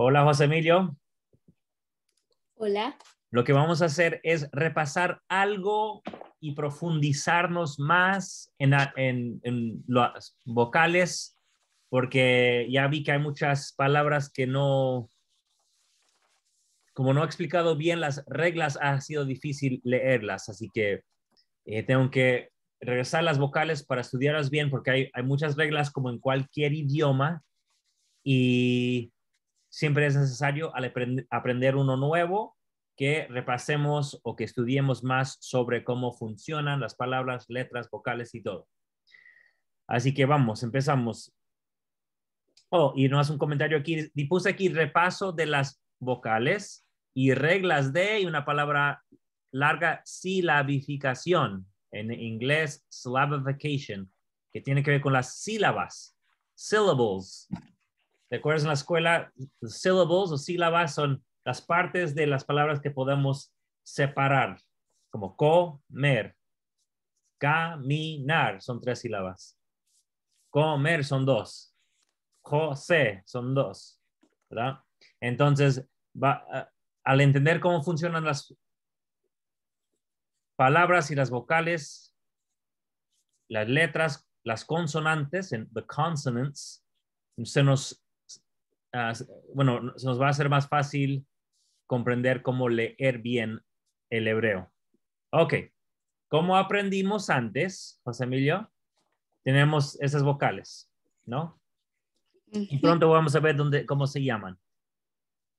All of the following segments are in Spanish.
Hola, José Emilio. Hola. Lo que vamos a hacer es repasar algo y profundizarnos más en, en, las vocales, porque ya vi que hay muchas palabras que no, como no he explicado bien las reglas, ha sido difícil leerlas, así que eh, tengo que regresar las vocales para estudiarlas bien, porque hay, hay muchas reglas como en cualquier idioma y siempre es necesario aprender uno nuevo que repasemos o que estudiemos más sobre cómo funcionan las palabras, letras, vocales y todo. Así que vamos, empezamos. Oh, y no hace un comentario aquí. Y puse aquí repaso de las vocales y reglas de, y una palabra larga, silabificación. En inglés, syllabification, que tiene que ver con las sílabas, syllables acuerdas en la escuela, syllables o sílabas son las partes de las palabras que podemos separar, como comer, caminar son tres sílabas, comer son dos, José son dos, Entonces, va, eh, al entender cómo funcionan las palabras y las vocales, las letras, las consonantes, the consonants, se nos bueno, nos va a ser más fácil comprender cómo leer bien el hebreo. Ok, cómo aprendimos antes, José Emilio, tenemos esas vocales, ¿no? Y pronto vamos a ver dónde, cómo se llaman.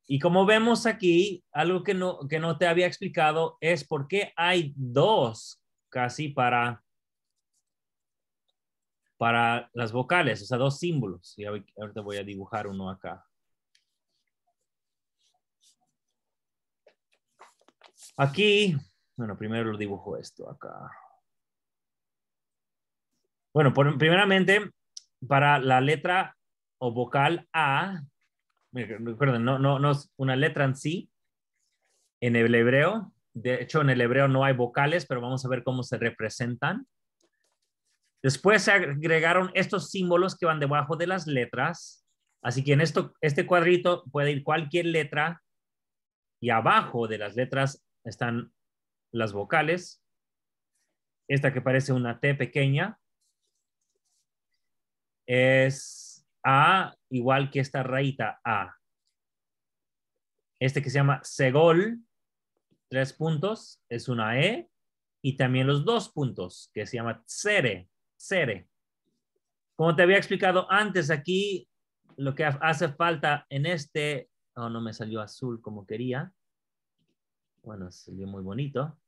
Y como vemos aquí, algo que no, que no te había explicado es por qué hay dos casi para para las vocales, o sea, dos símbolos. Y ahorita voy a dibujar uno acá. Aquí, bueno, primero lo dibujo esto acá. Bueno, primeramente, para la letra o vocal A, recuerden, no, no, no es una letra en sí, en el hebreo. De hecho, en el hebreo no hay vocales, pero vamos a ver cómo se representan. Después se agregaron estos símbolos que van debajo de las letras. Así que en esto, este cuadrito puede ir cualquier letra y abajo de las letras están las vocales. Esta que parece una T pequeña es A igual que esta rayita A. Este que se llama Segol, tres puntos, es una E. Y también los dos puntos, que se llama Tsere, Sere, Como te había explicado antes, aquí lo que hace falta en este, oh, no me salió azul como quería. Bueno, salió muy bonito.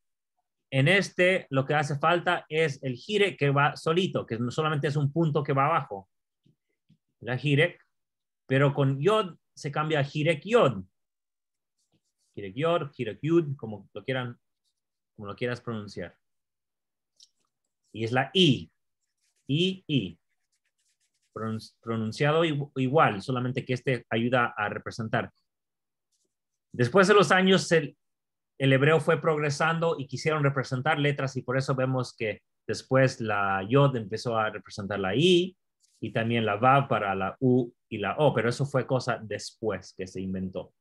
En este, lo que hace falta es el gire que va solito, que no solamente es un punto que va abajo. La gire, pero con yod se cambia a jirek yod. Jirek yod, como lo quieran, como lo quieras pronunciar. Y es la i, y Pronunciado igual, solamente que este ayuda a representar. Después de los años, el, hebreo fue progresando y quisieron representar letras y por eso vemos que después la yod empezó a representar la i y también la vav para la u y la o, pero eso fue cosa después que se inventó.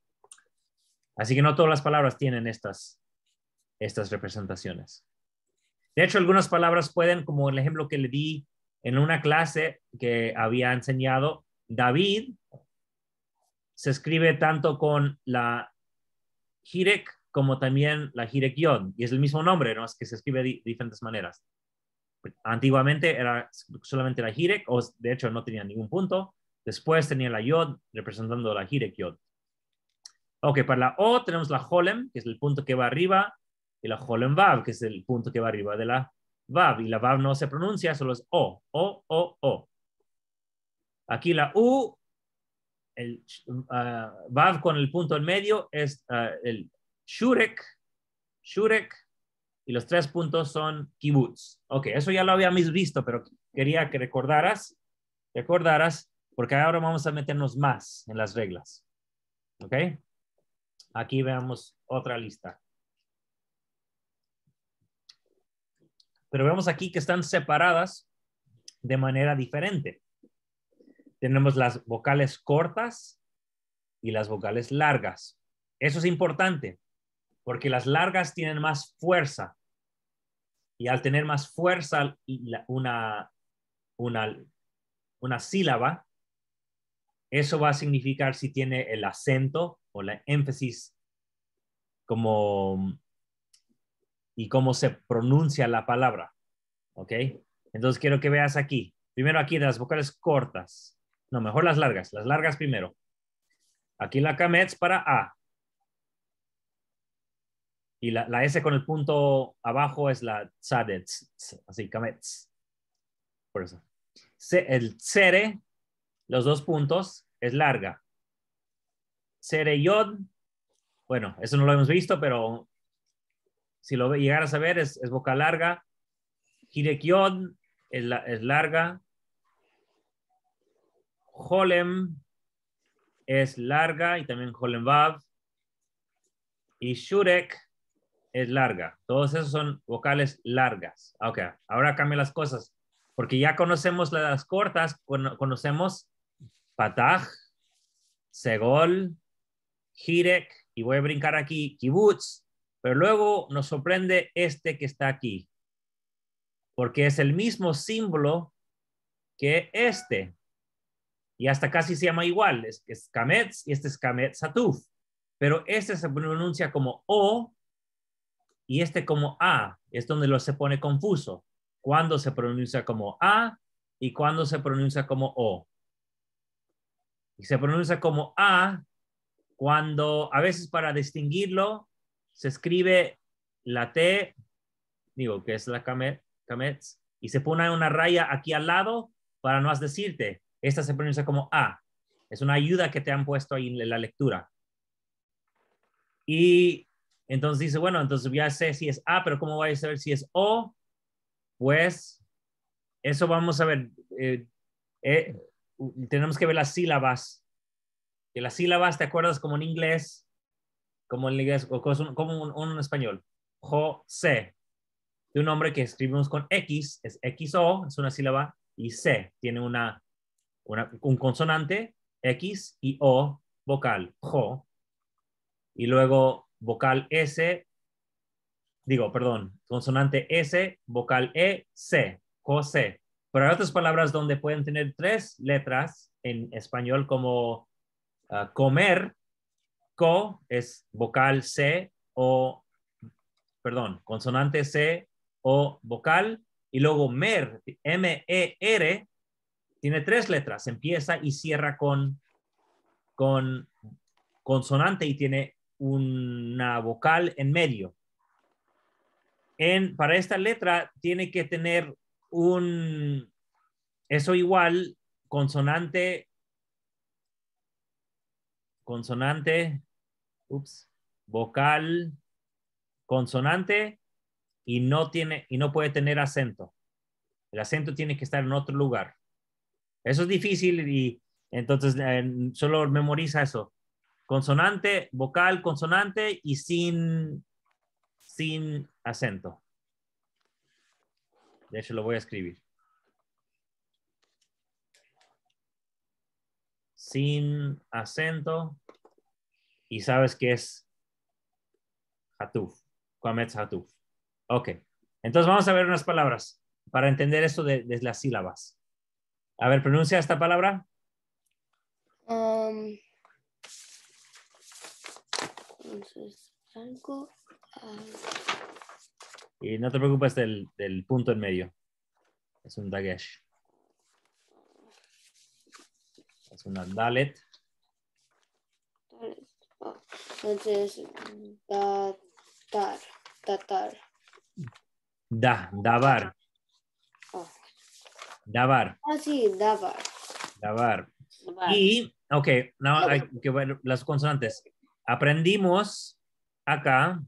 Así que no todas las palabras tienen estas, estas representaciones. De hecho, algunas palabras pueden, como el ejemplo que le di en una clase que había enseñado, David se escribe tanto con la jirek como también la jirek Yod, y es el mismo nombre, ¿no? Es que se escribe de diferentes maneras. Antiguamente era solamente la jirek, o de hecho no tenía ningún punto. Después tenía la Yod representando la jirek Yod. Ok, para la O tenemos la Holem, que es el punto que va arriba, y la Holem Vav, que es el punto que va arriba de la Vav, y la Vav no se pronuncia, solo es O, O, O, O. Aquí la U, el ah, Vav con el punto en medio es ah, el Shurek, Shurek, y los tres puntos son Kibbutz. Ok, eso ya lo habíamos visto, pero quería que recordaras, recordaras, porque ahora vamos a meternos más en las reglas. Ok, aquí veamos otra lista. Pero vemos aquí que están separadas de manera diferente. Tenemos las vocales cortas y las vocales largas. Eso es importante porque las largas tienen más fuerza y al tener más fuerza una, una, una sílaba, eso va a significar si tiene el acento o la énfasis como y cómo se pronuncia la palabra. ¿Ok? Entonces quiero que veas aquí. Primero aquí de las vocales cortas. No, mejor las largas. Las largas primero. Aquí la Kamets para A. Y la, S con el punto abajo es la Tzadetz. E así, Kamets. Por eso. El tzere, los dos puntos, es larga. Tzere Yod. Bueno, eso no lo hemos visto, pero si lo llegaras a saber es, es boca larga. Hirekion es, es larga. Holem es larga y también Holem Y Shurek es larga. Todos esos son vocales largas. Ah, ok, ahora cambia las cosas. Porque ya conocemos las cortas, conocemos Pataj, Segol, Hirek, y voy a brincar aquí, Kibutz, pero luego nos sorprende este que está aquí, porque es el mismo símbolo que este. Y hasta casi se llama igual, es, es y este es Kametz Pero este se pronuncia como O y este como A. Es donde lo se pone confuso. Cuando se pronuncia como A y cuando se pronuncia como O. Y se pronuncia como A cuando a veces para distinguirlo se escribe la T, digo, que es la Kamets, y se pone una raya aquí al lado para no decirte. Esta se pronuncia como A. Es una ayuda que te han puesto ahí en la lectura. Y entonces dice, bueno, entonces ya sé si es A, pero ¿cómo voy a saber si es O? Pues eso vamos a ver. Eh, eh, tenemos que ver las sílabas. Que las sílabas, ¿te acuerdas? Como en inglés, como como un, español, José, de un nombre que escribimos con X, es XO, es una sílaba, y C, tiene una, un consonante, X y O, vocal, Jo, y luego vocal S, digo, perdón, consonante S, vocal E, C, José. Pero hay otras palabras donde pueden tener tres letras en español como ah, comer, es vocal C o, perdón, consonante C o vocal. Y luego mer, M-E-R, tiene tres letras, empieza y cierra con, con consonante y tiene una vocal en medio. En, para esta letra tiene que tener un, eso igual, consonante, consonante, ups, vocal consonante y no, tiene, y no puede tener acento. El acento tiene que estar en otro lugar. Eso es difícil y entonces eh, solo memoriza eso. Consonante, vocal, consonante y sin, sin acento. De hecho, lo voy a escribir. Sin acento y sabes que es Hatuf, Qamets Hatuf. Ok, entonces vamos a ver unas palabras para entender esto de, las sílabas. A ver, pronuncia esta palabra. Um, ah. Y no te preocupes del, del punto en medio. Es un dagesh. Es una dalet. dalet. Entonces, datar, datar. Da, davar. da Davar. Ah. ah, sí, davar. Davar. Y, ok, las consonantes. Aprendimos acá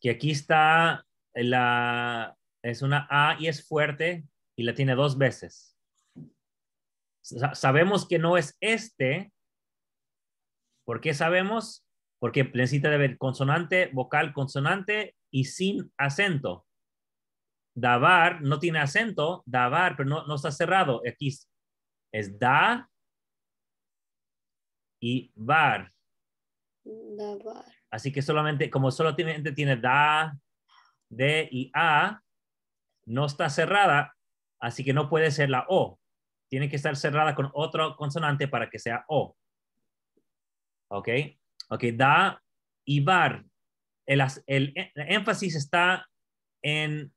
que aquí está la, es una A y es fuerte y la tiene dos veces. Sabemos que no es este, ¿Por qué sabemos? Porque necesita ver consonante, vocal, consonante y sin acento. Davar no tiene acento, davar, pero no, está cerrado. Aquí es, da y var. Davar. Así que solamente, como solo tiene, da, de y a, no está cerrada, así que no puede ser la o. Tiene que estar cerrada con otro consonante para que sea o. ¿Ok? okay. da y bar. El, e, énfasis está en,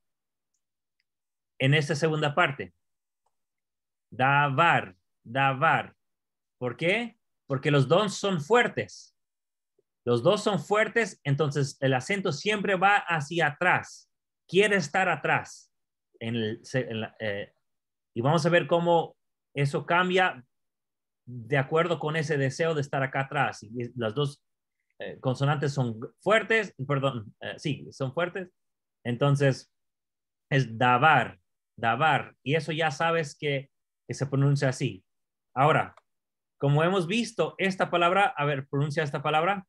en esta segunda parte. Da bar, da bar. ¿Por qué? Porque los dos son fuertes. Los dos son fuertes, entonces el acento siempre va hacia atrás. Quiere estar atrás. En eh, y vamos a ver cómo eso cambia de acuerdo con ese deseo de estar acá atrás. Y las dos eh, consonantes son fuertes, perdón, eh, sí, son fuertes. Entonces, es davar, davar. Y eso ya sabes que, se pronuncia así. Ahora, como hemos visto, esta palabra, a ver, pronuncia esta palabra.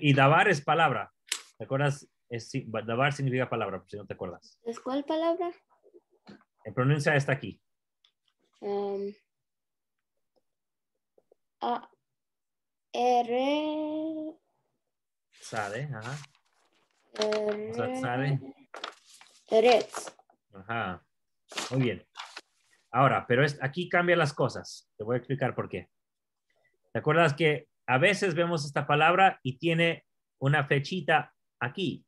Y davar es palabra. ¿Te acuerdas? Es, davar significa palabra, si no te acuerdas. ¿Es cuál palabra? Eh, pronuncia esta aquí. Um, a R. Sale, ajá. R, Ajá. Muy bien. Ahora, pero es, aquí cambian las cosas. Te voy a explicar por qué. ¿Te acuerdas que a veces vemos esta palabra y tiene una fechita aquí,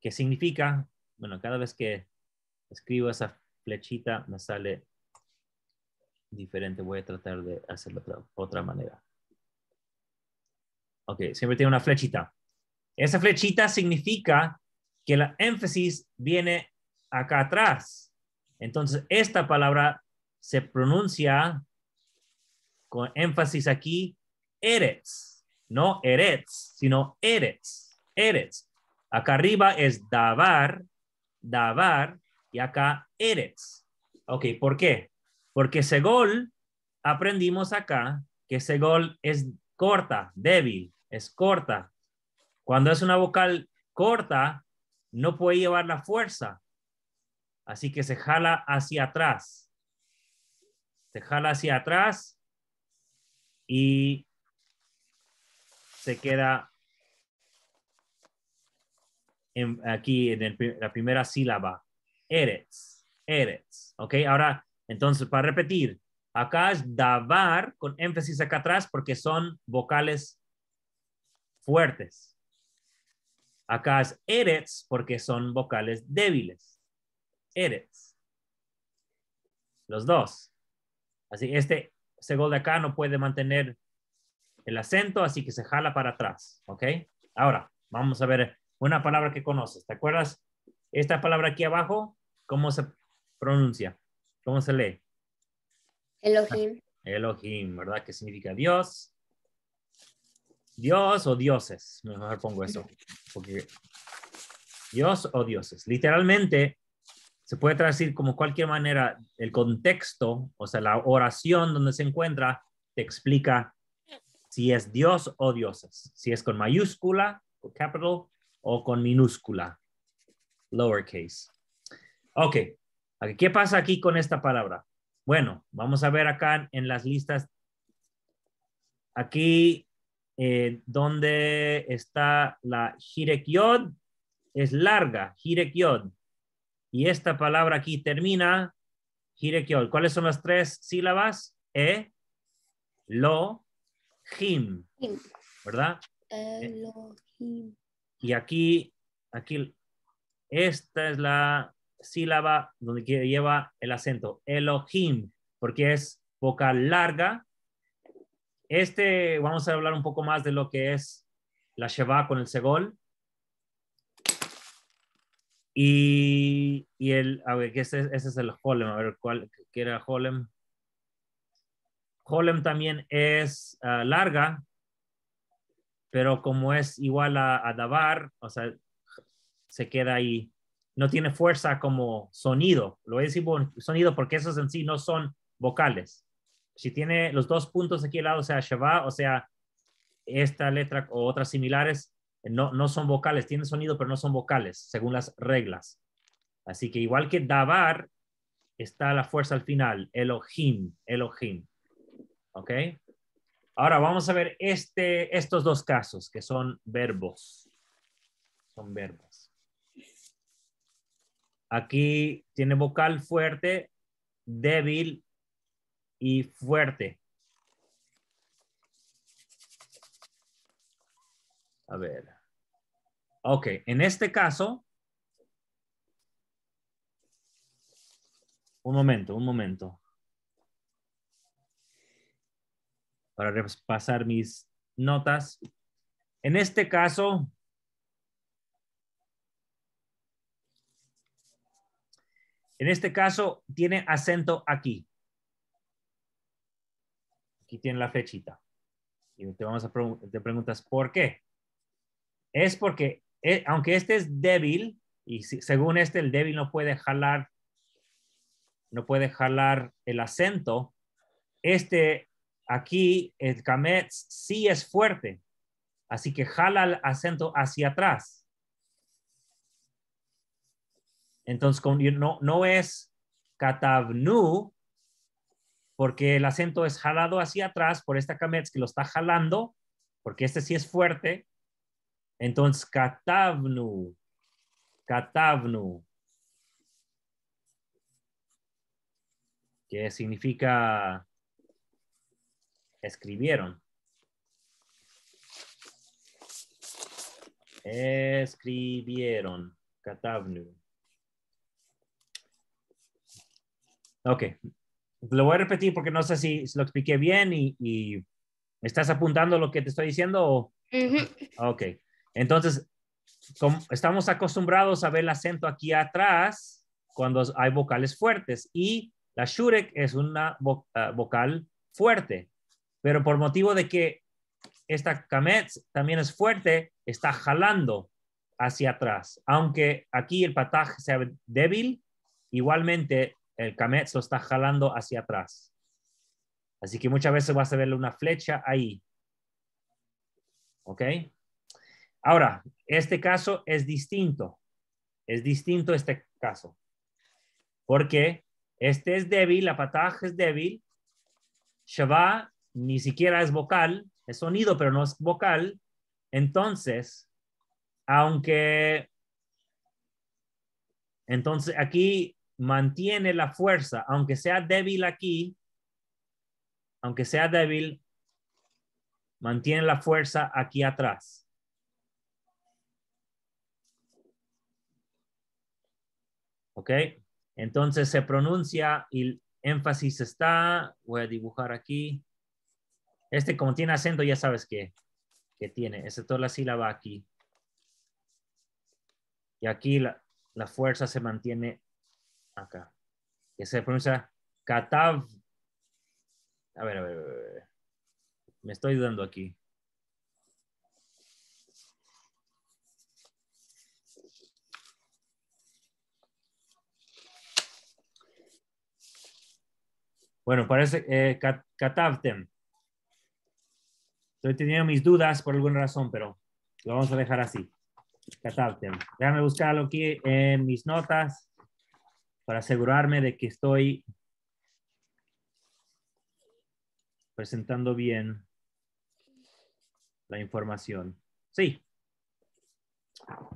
que significa, bueno, cada vez que escribo esa flechita me sale diferente. Voy a tratar de hacerlo otra, manera. Ok, siempre tiene una flechita. Esa flechita significa que la énfasis viene acá atrás. Entonces, esta palabra se pronuncia con énfasis aquí, eres, No eres, sino eres, eres. Acá arriba es Davar, Davar, y acá eres. Ok, ¿por qué? Porque ese gol, aprendimos acá, que ese gol es corta, débil, es corta. Cuando es una vocal corta, no puede llevar la fuerza. Así que se jala hacia atrás. Se jala hacia atrás y se queda aquí en la primera sílaba. Eres. Eres. ¿Ok? Ahora, entonces, para repetir, acá es davar con énfasis acá atrás porque son vocales fuertes. Acá es erets, porque son vocales débiles. Eres. Los dos. Así, este gol de acá no puede mantener el acento, así que se jala para atrás. ¿Ok? Ahora, vamos a ver una palabra que conoces. ¿Te acuerdas? Esta palabra aquí abajo, ¿cómo se pronuncia? ¿Cómo se lee? Elohim. Elohim, ¿verdad? Que significa Dios. Dios o dioses. Mejor pongo eso. Porque Dios o dioses. Literalmente se puede traducir como cualquier manera el contexto, o sea, la oración donde se encuentra te explica si es Dios o dioses, si es con mayúscula, capital, o con minúscula, lowercase. Ok, ¿Qué pasa aquí con esta palabra? Bueno, vamos a ver acá en las listas, aquí eh, donde está la Hirekyod, es larga, Hirekyod. Y esta palabra aquí termina, Hirekyod. ¿Cuáles son las tres sílabas? E, lo, jim ¿Verdad? Elohim. Y aquí, aquí, esta es la sílaba donde lleva el acento. Elohim, porque es boca larga. Este, vamos a hablar un poco más de lo que es la Sheva con el Segol. Y, y el, a ver, ese, ese es el Holem, a ver, ¿cuál era Holem? Holem también es ah, larga, pero como es igual a, a Dabar, o sea, se queda ahí no tiene fuerza como sonido. Lo voy a decir sonido porque esos en sí no son vocales. Si tiene los dos puntos aquí al lado, o sea, Shabbat, o sea, esta letra o otras similares, no, no son vocales, Tiene sonido, pero no son vocales, según las reglas. Así que igual que Dabar, está la fuerza al final, Elohim, Elohim. ¿Ok? Ahora vamos a ver este, estos dos casos que son verbos. Son verbos. Aquí tiene vocal fuerte, débil y fuerte. A ver. Ok, en este caso. Un momento, un momento. Para repasar mis notas. En este caso, En este caso, tiene acento aquí. Aquí tiene la flechita. Y te vamos a te preguntas, ¿por qué? Es porque, e, aunque este es débil, y según este, el débil no puede jalar, no puede jalar el acento, este aquí, el camet sí es fuerte. Así que jala el acento hacia atrás. Entonces, no, no es katavnu porque el acento es jalado hacia atrás por esta kametz que lo está jalando, porque este sí es fuerte. Entonces, katavnu katavnu que significa escribieron. Escribieron, katavnu Ok, lo voy a repetir porque no sé si, lo expliqué bien y, estás apuntando lo que te estoy diciendo. O... Ok, entonces, como estamos acostumbrados a ver el acento aquí atrás cuando hay vocales fuertes y la shurek es una ah, vocal fuerte, pero por motivo de que esta kametz también es fuerte, está jalando hacia atrás. Aunque aquí el pataje sea débil, igualmente el Kamet lo está jalando hacia atrás. Así que muchas veces vas a verle una flecha ahí. ¿Ok? Ahora, este caso es distinto. Es distinto este caso. Porque este es débil, la pataj es débil. Shabbat ni siquiera es vocal, es sonido, pero no es vocal. Entonces, aunque... Entonces, aquí mantiene la fuerza, aunque sea débil aquí, aunque sea débil, mantiene la fuerza aquí atrás. ¿Ok? Entonces se pronuncia y el énfasis está, voy a dibujar aquí. Este como tiene acento ya sabes que, que tiene, esa toda la sílaba aquí. Y aquí la, la fuerza se mantiene acá, que se pronuncia Katav. A ver, a ver, Me estoy dando aquí. Bueno, parece eh, Estoy teniendo mis dudas por alguna razón, pero lo vamos a dejar así. Katavtem. Déjame buscarlo aquí en mis notas para asegurarme de que estoy presentando bien la información. Sí.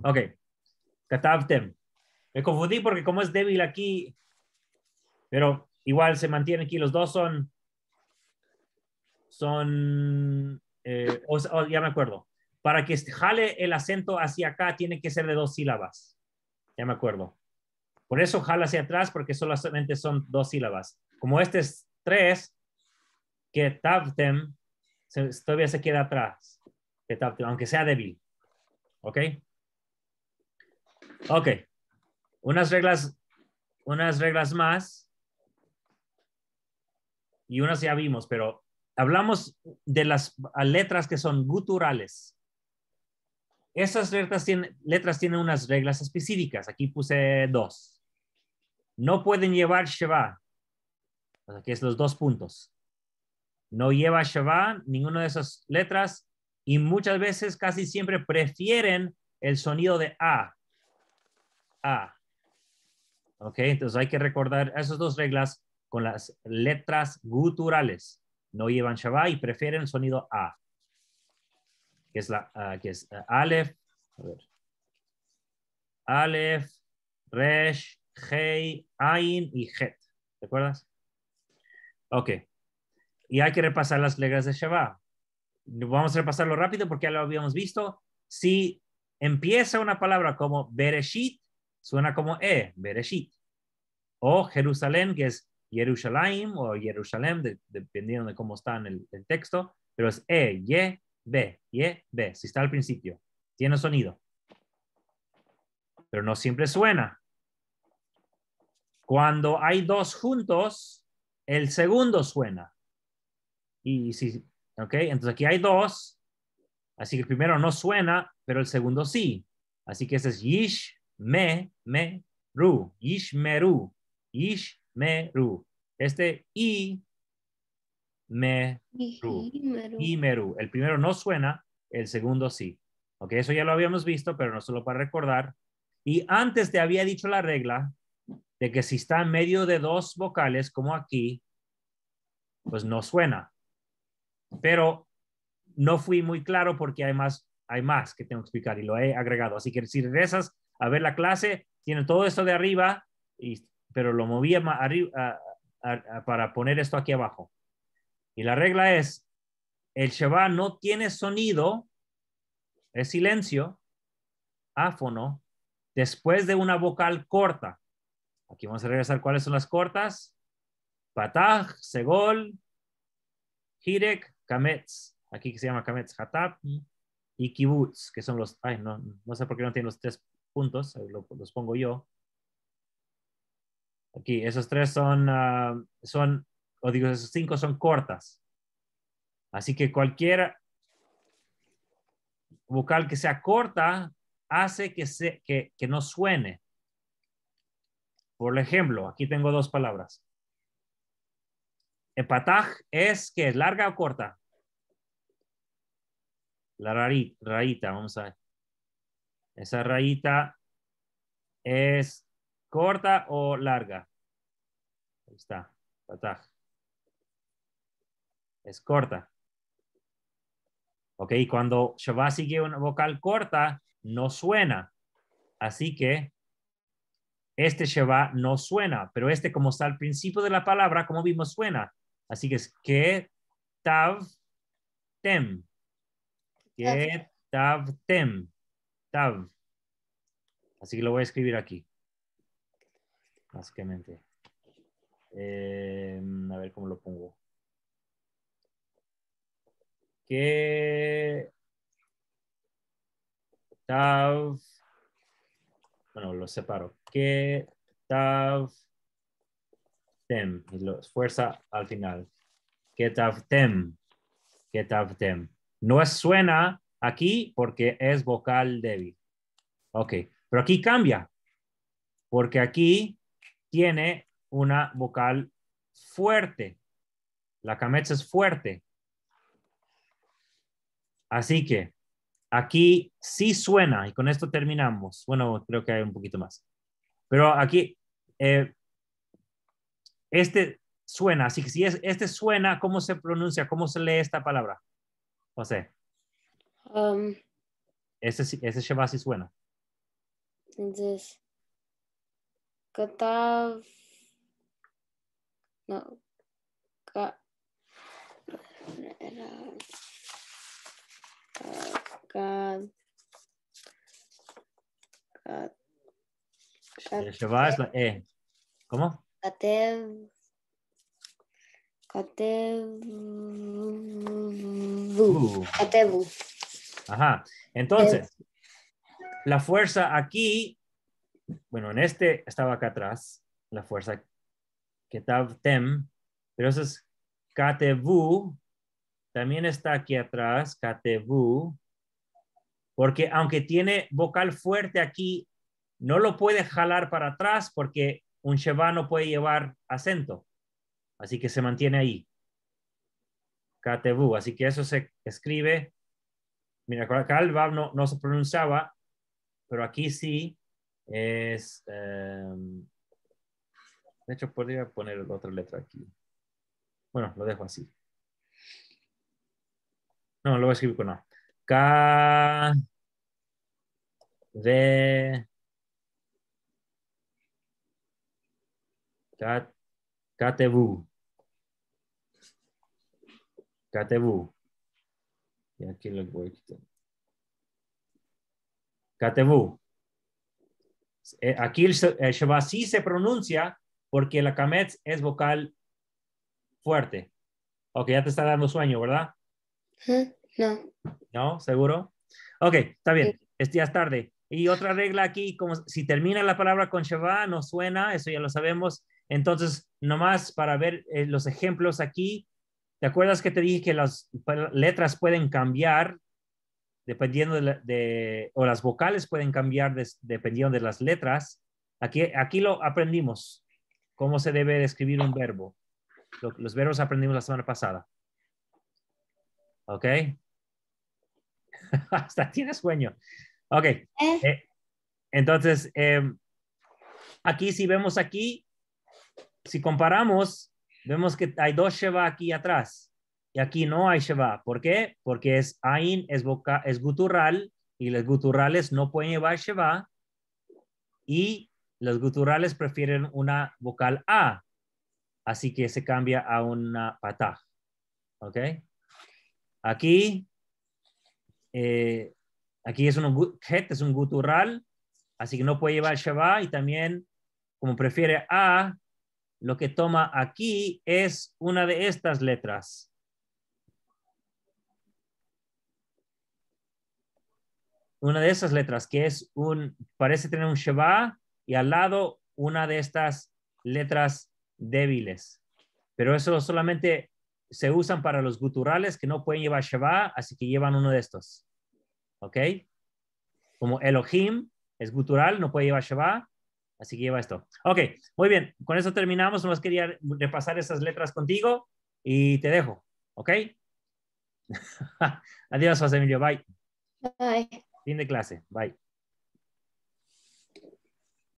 Ok. Katavtem. Me confundí porque como es débil aquí, pero igual se mantiene aquí. Los dos son, son, eh, oh, ya me acuerdo. Para que jale el acento hacia acá tiene que ser de dos sílabas. Ya me acuerdo. Por eso jala hacia atrás porque solamente son dos sílabas. Como este es tres, que tabtem todavía se queda atrás, que aunque sea débil. ¿Ok? Ok. Unas reglas, unas reglas más. Y unas ya vimos, pero hablamos de las letras que son guturales. Esas letras tienen, letras tienen unas reglas específicas. Aquí puse dos. No pueden llevar Shabbat. Aquí es los dos puntos. No lleva Shabbat, ninguna de esas letras, y muchas veces, casi siempre, prefieren el sonido de A. A. Ok, entonces hay que recordar esas dos reglas con las letras guturales. No llevan Shabbat y prefieren el sonido A. Que es, la, ah, que es ah, Aleph, a ver. Aleph, Resh, Hei, Ain y Het. ¿Te acuerdas? Ok. Y hay que repasar las letras de Shabbat. Vamos a repasarlo rápido porque ya lo habíamos visto. Si empieza una palabra como Bereshit, suena como E, Bereshit. O Jerusalén, que es Jerusalem o Jerusalén, dependiendo de cómo está en el, texto, pero es E, Ye, B, Y, B, si está al principio. Tiene sonido. Pero no siempre suena. Cuando hay dos juntos, el segundo suena. Y si, ok, entonces aquí hay dos, así que el primero no suena, pero el segundo sí. Así que ese es yish, me, me, ru, yish, me, yish, me, ru. Este i, me, ru, i, meru. El primero no suena, el segundo sí. Ok, eso ya lo habíamos visto, pero no solo para recordar. Y antes te había dicho la regla de que si está en medio de dos vocales, como aquí, pues no suena. Pero no fui muy claro porque hay más, hay más que tengo que explicar y lo he agregado. Así que si regresas a ver la clase, tiene todo esto de arriba, y, pero lo moví para poner esto aquí abajo. Y la regla es, el Shabbat no tiene sonido, es silencio, áfono, después de una vocal corta. Aquí vamos a regresar cuáles son las cortas. Pataj, Segol, Hirek, Kamets, Aquí que se llama Kamets, Hatap. Y Kibutz, que son los... Ay, no, no sé por qué no tienen los tres puntos. los pongo yo. Aquí, esos tres son... Ah, son o digo, esos cinco son cortas. Así que cualquier vocal que sea corta hace que, se, que, que no suene. Por ejemplo, aquí tengo dos palabras. Epataj es que es larga o corta. La raíta, vamos a ver. Esa raíta es corta o larga. Ahí está, pataj. Es corta. Ok, cuando Shabbat sigue una vocal corta, no suena. Así que este Sheva no suena, pero este como está al principio de la palabra, como vimos, suena. Así que es que tav tem. Que tav tem. Tav. Así que lo voy a escribir aquí. Básicamente. Em, a ver cómo lo pongo. Que Tav bueno, lo separo. Que tav tem, y lo fuerza al final. Que tav tem, que tav tem. No suena aquí porque es vocal débil. Ok, pero aquí cambia, porque aquí tiene una vocal fuerte. La camecha es fuerte. Así que Aquí sí suena, y con esto terminamos. Bueno, creo que hay un poquito más. Pero aquí, eh, este suena, así que si es, este suena, ¿cómo se pronuncia? ¿Cómo se lee esta palabra? José. Um, ese, ese sí suena. Entonces, Katav. No. Shabbat es la eh, ¿Cómo? Ajá. Entonces, la fuerza aquí, bueno, en este estaba acá atrás, la fuerza que Ketav Tem, pero eso es Katevu, también está aquí atrás, Katevu, porque aunque tiene vocal fuerte aquí, no lo puede jalar para atrás porque un Sheba no puede llevar acento. Así que se mantiene ahí. Katebu. Así que eso se escribe. Mira, acá el Bab no, no, se pronunciaba, pero aquí sí es. Em, de hecho, podría poner otra letra aquí. Bueno, lo dejo así. No, lo voy a escribir con A. K de Catebu. Y aquí lo voy eh, Aquí el, se pronuncia porque la Kamez es vocal fuerte. Ok, ya te está dando sueño, ¿verdad? No. ¿No? ¿Seguro? Ok, está bien. Es, tarde. Y otra regla aquí, como si termina la palabra con va no suena, eso ya lo sabemos. Entonces, nomás para ver eh, los ejemplos aquí, ¿te acuerdas que te dije que las letras pueden cambiar dependiendo de, o las vocales pueden cambiar dependiendo de las letras? Aquí, aquí lo aprendimos, cómo se debe escribir un verbo. los verbos aprendimos la semana pasada. ¿Ok? Hasta tienes sueño. Ok. Eh, entonces, em, aquí si vemos aquí, si comparamos, vemos que hay dos Sheva aquí atrás. Y aquí no hay Sheva. ¿Por qué? Porque es Ain, es, es gutural, y los guturales no pueden llevar Sheva. Y los guturales prefieren una vocal A. Así que se cambia a una patá. ¿Ok? Aquí eh, Aquí es un es un gutural, así que no puede llevar Shabbat y también, como prefiere A, lo que toma aquí es una de estas letras. Una de esas letras que es un, parece tener un sheva y al lado una de estas letras débiles. Pero eso solamente se usan para los guturales que no pueden llevar sheva, así que llevan uno de estos. ¿Ok? Como Elohim es gutural, no puede llevar Shabbat. así que lleva esto. Ok, muy bien. Con eso terminamos. Nomás quería repasar esas letras contigo y te dejo. ¿Ok? Adiós, José Emilio. Bye. Bye. Fin de clase. Bye.